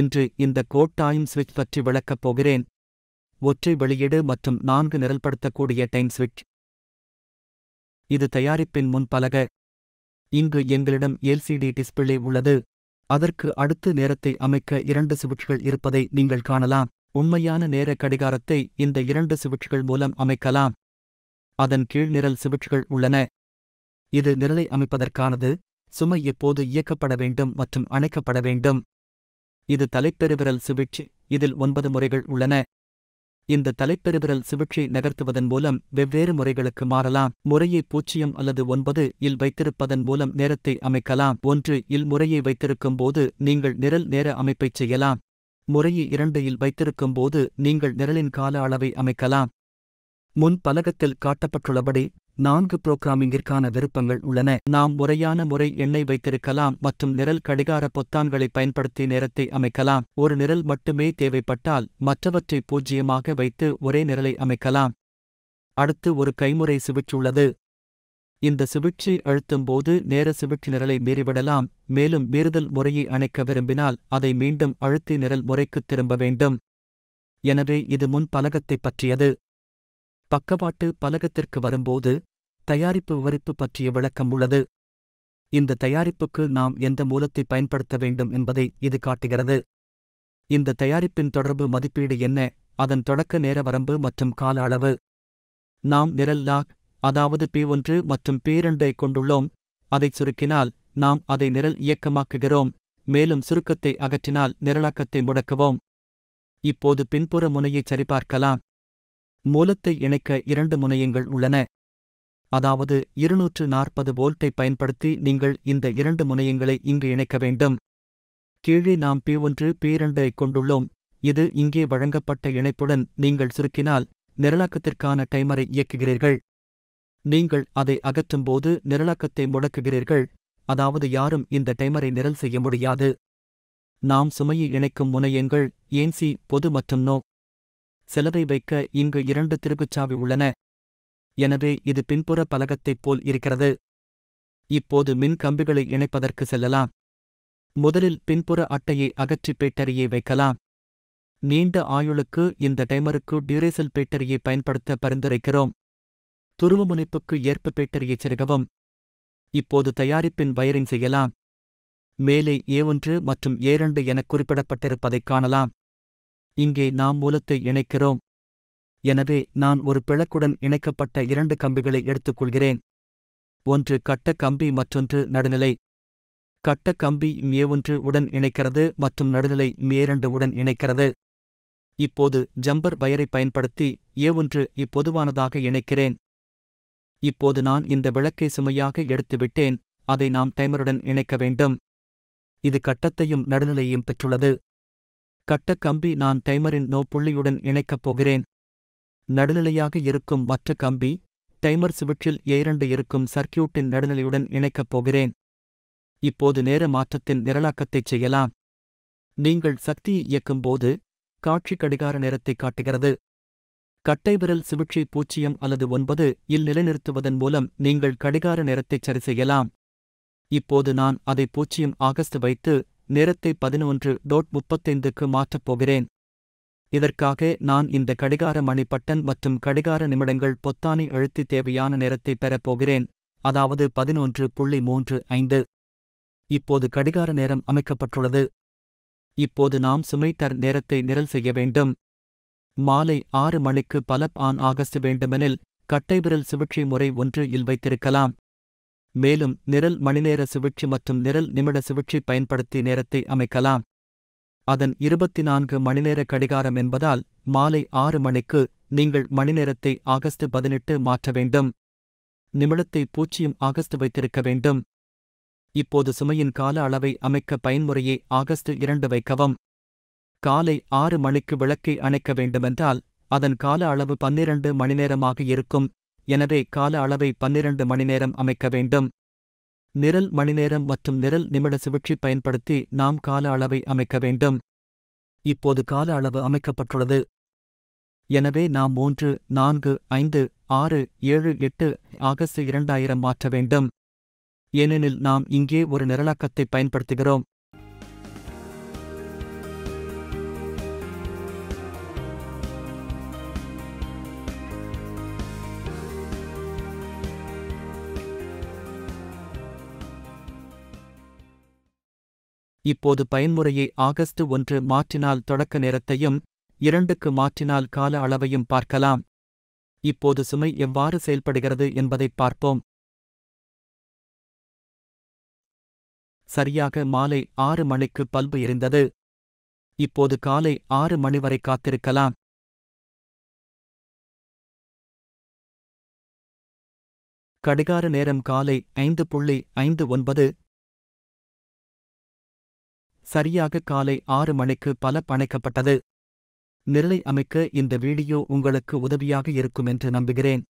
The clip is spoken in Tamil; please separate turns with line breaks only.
இன்று இந்த கோட் டைம் ஸ்விட்ச் பற்றி விளக்கப் போகிறேன் ஒற்றை வெளியீடு மற்றும் நான்கு நிரல்படுத்தக்கூடிய டைம் ஸ்விட்ச் இது தயாரிப்பின் முன் பலக இங்கு எங்களிடம் எல்சிடி டிஸ்பிளே உள்ளது அதற்கு அடுத்து நேரத்தை அமைக்க இரண்டு சுவிட்சுகள் இருப்பதை நீங்கள் காணலாம் உண்மையான நேர கடிகாரத்தை இந்த இரண்டு சுவிட்சுகள் மூலம் அமைக்கலாம் அதன் கீழ் நிரல் சுவிட்சுகள் உள்ளன இது நிரலை அமைப்பதற்கானது சுமை எப்போது இயக்கப்பட வேண்டும் மற்றும் அணைக்கப்பட வேண்டும் இது தலைப்பெருவிரல் சுவிட்சி இதில் ஒன்பது முறைகள் உள்ளன இந்த தலைப்பெருவிரல் சுவிட்சை நகர்த்துவதன் மூலம் வெவ்வேறு முறைகளுக்கு மாறலாம் முறையை பூச்சியம் அல்லது ஒன்பது இல் வைத்திருப்பதன் மூலம் நேரத்தை அமைக்கலாம் ஒன்று இல் முறையை வைத்திருக்கும் போது நீங்கள் நிரல் நேர அமைப்பை செய்யலாம் முறையை இரண்டு இல் வைத்திருக்கும் போது நீங்கள் நிரலின் கால அளவை அமைக்கலாம் முன் பலகத்தில் காட்டப்பட்டுள்ளபடி நான்கு புரோகிராமிங்கிற்கான விருப்பங்கள் உள்ளன நாம் முறையான முறை எண்ணெய் வைத்திருக்கலாம் மற்றும் நிரல் கடிகார பொத்தான்களை பயன்படுத்தி நேரத்தை அமைக்கலாம் ஒரு நிரல் மட்டுமே தேவைப்பட்டால் மற்றவற்றை பூஜ்ஜியமாக வைத்து ஒரே நிரலை அமைக்கலாம் அடுத்து ஒரு கைமுறை உள்ளது இந்த அழுத்தும் அழுத்தும்போது நேர சுவிட்சு நிரலை மீறிவிடலாம் மேலும் மீறுதல் முறையை அணைக்க விரும்பினால் அதை மீண்டும் அழுத்தி நிரல் முறைக்குத் திரும்ப வேண்டும் எனவே இது முன் பலகத்தை பற்றியது பக்கவாட்டு பலகத்திற்கு வரும்போது தயாரிப்பு விவரிப்பு பற்றிய விளக்கம் உள்ளது இந்த தயாரிப்புக்கு நாம் எந்த மூலத்தை பயன்படுத்த வேண்டும் என்பதை இது காட்டுகிறது இந்த தயாரிப்பின் தொடர்பு மதிப்பீடு என்ன அதன் தொடக்க நேர வரம்பு மற்றும் கால அளவு நாம் நிரல் லாக் அதாவது பி ஒன்று மற்றும் பி இரண்டை கொண்டுள்ளோம் அதை சுருக்கினால் நாம் அதை நிரல் இயக்கமாக்குகிறோம் மேலும் சுருக்கத்தை அகற்றினால் நிரலாக்கத்தை முடக்குவோம் இப்போது பின்புற முனையை சரிபார்க்கலாம் மூலத்தை இணைக்க இரண்டு முனையங்கள் உள்ளன அதாவது இருநூற்று நாற்பது வோல்ட்டை பயன்படுத்தி நீங்கள் இந்த இரண்டு முனையங்களை இங்கு இணைக்க வேண்டும் கீழே நாம் பி ஒன்று பி கொண்டுள்ளோம் இது இங்கே வழங்கப்பட்ட இணைப்புடன் நீங்கள் சுருக்கினால் நிரலாக்கத்திற்கான டைமரை இயக்குகிறீர்கள் நீங்கள் அதை அகற்றும்போது நிரலாக்கத்தை முடக்குகிறீர்கள் அதாவது யாரும் இந்த டைமரை நிரல் செய்ய முடியாது நாம் சுமையை இணைக்கும் முனையங்கள் ஏன்சி பொது மற்றும் நோ செலவை வைக்க இங்கு இரண்டு திருப்புச்சாவி உள்ளன எனவே இது பின்புற பலகத்தைப் போல் இருக்கிறது இப்போது மின் கம்பிகளை இணைப்பதற்கு செல்லலாம் முதலில் பின்புற அட்டையை அகற்றி பேட்டரியை வைக்கலாம் நீண்ட ஆயுளுக்கு இந்த டைமருக்கு டியூரேசல் பேட்டரியை பயன்படுத்த பரிந்துரைக்கிறோம் துருவமுனைப்புக்கு ஏற்ப பேட்டரியைச் செருகவும் இப்போது தயாரிப்பின் வயரிங் செய்யலாம் மேலே ஏ ஒன்று மற்றும் ஏ இரண்டு என குறிப்பிடப்பட்டிருப்பதைக் காணலாம் இங்கே நாம் மூலத்தை இணைக்கிறோம் எனவே நான் ஒரு பிளக்குடன் இணைக்கப்பட்ட இரண்டு கம்பிகளை எடுத்துக்கொள்கிறேன் ஒன்று கட்ட கம்பி மற்றொன்று நடுநிலை கட்ட கம்பி மே ஒன்று உடன் இணைக்கிறது மற்றும் நடுநிலை மே இரண்டு உடன் இணைக்கிறது இப்போது ஜம்பர் வயரை பயன்படுத்தி ஏ ஒன்று இப்பொதுவானதாக இணைக்கிறேன் இப்போது நான் இந்த விளக்கை சுமையாக எடுத்துவிட்டேன் அதை நாம் டைமருடன் இணைக்க வேண்டும் இது கட்டத்தையும் நடுநிலையும் பெற்றுள்ளது கட்ட கம்பி நான் டைமரின் நோ புள்ளியுடன் இணைக்கப் போகிறேன் நடுநிலையாக இருக்கும் மற்ற கம்பி டைமர் சுவிட்சில் ஏரண்டு இருக்கும் சர்க்கியூட்டின் நடுநிலையுடன் இணைக்கப் போகிறேன் இப்போது நேர மாற்றத்தின் நிரலாக்கத்தைச் செய்யலாம் நீங்கள் சக்தியை இயக்கும்போது காட்சி கடிகார நேரத்தை காட்டுகிறது கட்டைவிரல் சுவிட்சி பூச்சியம் அல்லது ஒன்பது இல் நிலைநிறுத்துவதன் மூலம் நீங்கள் கடிகார நேரத்தை சரி செய்யலாம் இப்போது நான் அதை பூச்சியம் ஆகஸ்ட் வைத்து நேரத்தை பதினொன்று டோட் முப்பத்தைந்துக்கு மாற்றப் போகிறேன் இதற்காக நான் இந்த கடிகார மணிப்பட்டன் மற்றும் கடிகார நிமிடங்கள் பொத்தானை அழுத்தி தேவையான நேரத்தை பெறப்போகிறேன் அதாவது பதினொன்று புள்ளி மூன்று ஐந்து இப்போது கடிகார நேரம் அமைக்கப்பட்டுள்ளது இப்போது நாம் சுமைட்டர் நேரத்தை நிரல் செய்ய வேண்டும் மாலை ஆறு மணிக்கு பலப் ஆன் ஆகஸ்ட் வேண்டுமெனில் கட்டைவிரல் சுவிட்சி முறை ஒன்று இல் வைத்திருக்கலாம் மேலும் நிரல் மணிநேர சுவிட்சி மற்றும் நிரல் நிமிட சுவிட்சி பயன்படுத்தி நேரத்தை அமைக்கலாம் அதன் இருபத்தி நான்கு மணிநேர கடிகாரம் என்பதால் மாலை ஆறு மணிக்கு நீங்கள் மணிநேரத்தை ஆகஸ்ட் பதினெட்டு மாற்ற வேண்டும் நிமிடத்தை பூச்சியும் ஆகஸ்ட் வைத்திருக்க வேண்டும் இப்போது சுமையின் கால அளவை அமைக்க பயன்முறையை ஆகஸ்ட் இரண்டு வைக்கவும் காலை ஆறு மணிக்கு விளக்கை அணைக்க வேண்டுமென்றால் அதன் கால அளவு பன்னிரண்டு மணிநேரமாக இருக்கும் எனவே கால அளவை பன்னிரண்டு மணி நேரம் அமைக்க வேண்டும் நிரல் மணிநேரம் மற்றும் நிரல் நிமிட சுழற்சி பயன்படுத்தி நாம் கால அளவை அமைக்க வேண்டும் இப்போது கால அளவு அமைக்கப்பட்டுள்ளது எனவே நாம் மூன்று நான்கு ஐந்து ஆறு ஏழு எட்டு ஆகஸ்ட் இரண்டாயிரம் மாற்ற வேண்டும் ஏனெனில் நாம் இங்கே ஒரு நிரலாக்கத்தை பயன்படுத்துகிறோம் இப்போது பயன்முறையை ஆகஸ்ட் ஒன்று மாற்றினால் தொடக்க நேரத்தையும் இரண்டுக்கு மாற்றினால் கால அளவையும் பார்க்கலாம் இப்போது சுமை எவ்வாறு செயல்படுகிறது என்பதை பார்ப்போம் சரியாக மாலை ஆறு மணிக்கு பல்பு எரிந்தது இப்போது காலை ஆறு மணி வரை காத்திருக்கலாம் கடிகார நேரம் காலை ஐந்து புள்ளி ஐந்து ஒன்பது சரியாக காலை ஆறு மணிக்கு பல பணைக்கப்பட்டது நிரலை அமைக்க இந்த வீடியோ உங்களுக்கு உதவியாக இருக்கும் என்று நம்புகிறேன்